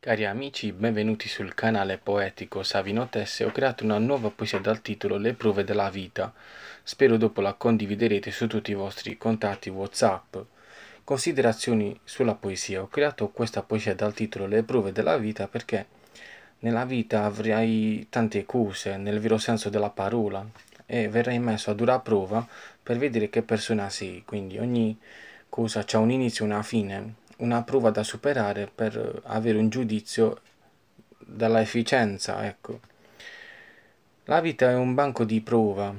Cari amici, benvenuti sul canale poetico Savino Tesse, ho creato una nuova poesia dal titolo Le prove della vita. Spero dopo la condividerete su tutti i vostri contatti Whatsapp. Considerazioni sulla poesia. Ho creato questa poesia dal titolo Le prove della vita perché nella vita avrai tante cose, nel vero senso della parola, e verrai messo a dura prova per vedere che persona sei. Quindi ogni cosa ha un inizio e una fine una prova da superare per eh, avere un giudizio dalla efficienza, ecco. La vita è un banco di prova,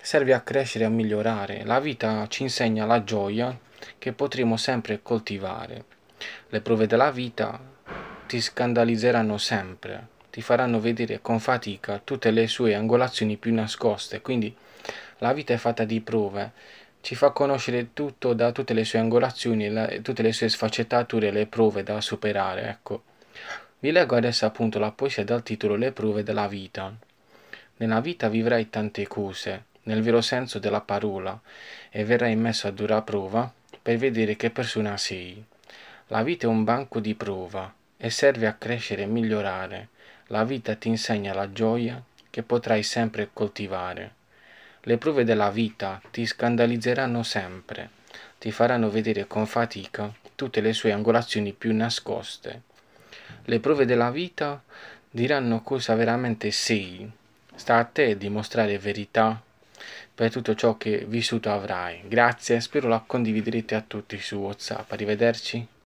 serve a crescere e a migliorare. La vita ci insegna la gioia che potremo sempre coltivare. Le prove della vita ti scandalizzeranno sempre, ti faranno vedere con fatica tutte le sue angolazioni più nascoste. Quindi la vita è fatta di prove ci fa conoscere tutto da tutte le sue angolazioni, e tutte le sue sfaccettature, le prove da superare. Ecco. Vi leggo adesso appunto la poesia dal titolo Le prove della vita. Nella vita vivrai tante cose, nel vero senso della parola, e verrai messo a dura prova per vedere che persona sei. La vita è un banco di prova e serve a crescere e migliorare. La vita ti insegna la gioia che potrai sempre coltivare. Le prove della vita ti scandalizzeranno sempre, ti faranno vedere con fatica tutte le sue angolazioni più nascoste. Le prove della vita diranno cosa veramente sei. Sta a te dimostrare verità per tutto ciò che vissuto avrai. Grazie, spero la condividerete a tutti su WhatsApp. Arrivederci.